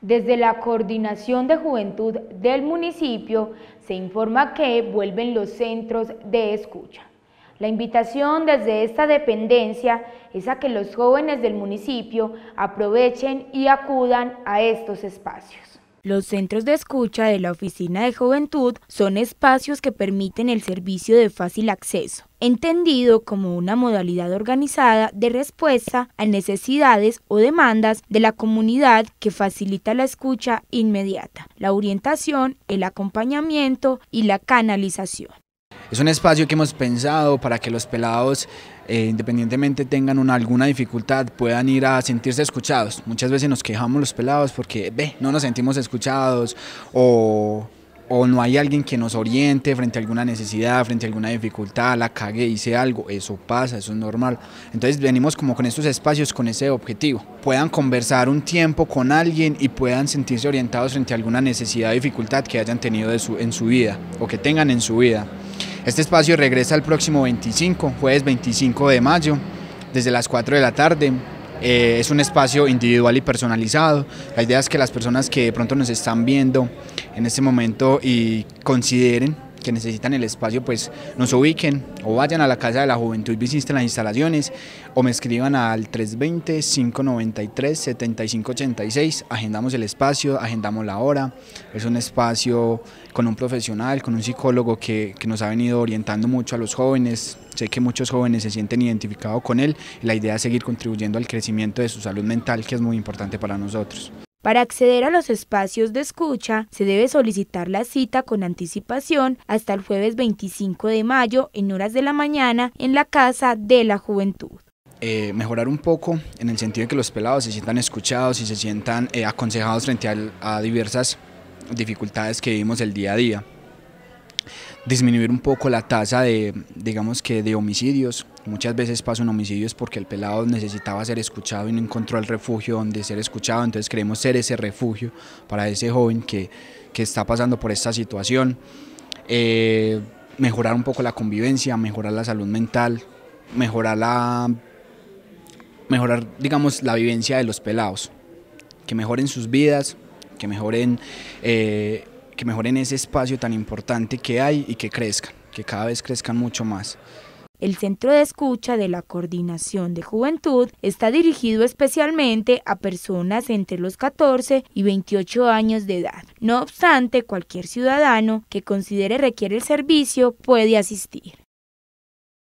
Desde la Coordinación de Juventud del municipio se informa que vuelven los centros de escucha. La invitación desde esta dependencia es a que los jóvenes del municipio aprovechen y acudan a estos espacios. Los centros de escucha de la Oficina de Juventud son espacios que permiten el servicio de fácil acceso, entendido como una modalidad organizada de respuesta a necesidades o demandas de la comunidad que facilita la escucha inmediata, la orientación, el acompañamiento y la canalización. Es un espacio que hemos pensado para que los pelados, eh, independientemente tengan alguna dificultad, puedan ir a sentirse escuchados. Muchas veces nos quejamos los pelados porque, ve, no nos sentimos escuchados o no hay alguien que nos oriente frente a alguna necesidad, frente a alguna dificultad, la cague, hice algo, eso pasa, eso es normal. Entonces venimos como con estos espacios, con ese objetivo. Puedan conversar un tiempo con alguien y puedan sentirse orientados frente a alguna necesidad, o dificultad que hayan tenido en su vida o que tengan en su vida. Este espacio regresa el próximo 25, jueves 25 de mayo, desde las 4 de la tarde. Eh, es un espacio individual y personalizado. La idea es que las personas que de pronto nos están viendo en este momento y consideren que necesitan el espacio, pues nos ubiquen o vayan a la Casa de la Juventud visiten las instalaciones o me escriban al 320-593-7586. Agendamos el espacio, agendamos la hora. Es un espacio con un profesional, con un psicólogo que, nos ha venido orientando mucho a los jóvenes. Sé que muchos jóvenes se sienten identificados con él la idea es seguir contribuyendo al crecimiento de su salud mental, que es muy importante para nosotros. Para acceder a los espacios de escucha, se debe solicitar la cita con anticipación hasta el jueves 25 de mayo en horas de la mañana en la Casa de la Juventud. Eh, mejorar un poco en el sentido de que los pelados se sientan escuchados y se sientan eh, aconsejados frente a, a diversas dificultades que vivimos el día a día disminuir un poco la tasa de, digamos que, de homicidios. Muchas veces pasan homicidios porque el pelado necesitaba ser escuchado y no encontró el refugio donde ser escuchado, entonces queremos ser ese refugio para ese joven que, está pasando por esta situación. Eh, mejorar un poco la convivencia, mejorar la salud mental, mejorar la mejorar, digamos, la vivencia de los pelados, que mejoren sus vidas, que mejoren eh, que mejoren ese espacio tan importante que hay y que crezcan, que cada vez crezcan mucho más. El Centro de Escucha de la Coordinación de Juventud está dirigido especialmente a personas entre los 14 y 28 años de edad. No obstante, cualquier ciudadano que considere requiere el servicio puede asistir.